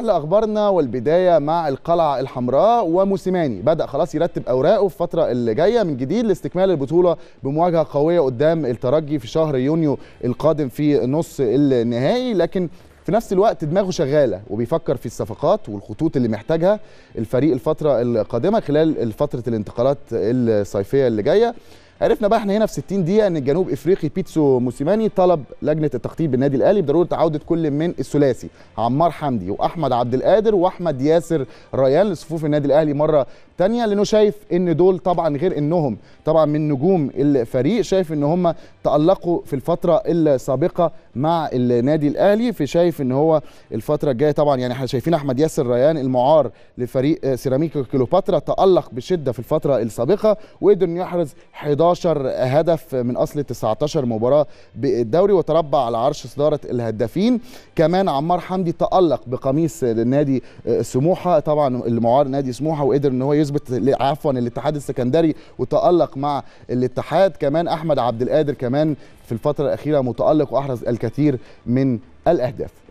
لاخبارنا والبدايه مع القلعه الحمراء وموسيماني بدا خلاص يرتب اوراقه في الفتره اللي جايه من جديد لاستكمال البطوله بمواجهه قويه قدام الترجي في شهر يونيو القادم في نص النهائي لكن في نفس الوقت دماغه شغاله وبيفكر في الصفقات والخطوط اللي محتاجها الفريق الفتره القادمه خلال فتره الانتقالات الصيفيه اللي جايه عرفنا بقى احنا هنا في 60 دقيقه ان الجنوب افريقي بيتسو موسيماني طلب لجنه التخطيط بالنادي الاهلي بضروره عوده كل من الثلاثي عمار حمدي واحمد عبد القادر واحمد ياسر ريان لصفوف النادي الاهلي مره ثانيه لانه شايف ان دول طبعا غير انهم طبعا من نجوم الفريق شايف ان هم تالقوا في الفتره السابقه مع النادي الاهلي في شايف ان هو الفتره الجايه طبعا يعني احنا شايفين احمد ياسر ريان المعار لفريق سيراميكا كليوباترا تالق بشده في الفتره السابقه وقدر انه يحرز 11 12 هدف من اصل 19 مباراه بالدوري وتربع على عرش صداره الهدافين كمان عمار حمدي تالق بقميص نادي آه، سموحه طبعا المعار نادي سموحه وقدر ان هو يثبت عفوا الاتحاد السكندري وتالق مع الاتحاد كمان احمد عبد القادر كمان في الفتره الاخيره متالق واحرز الكثير من الاهداف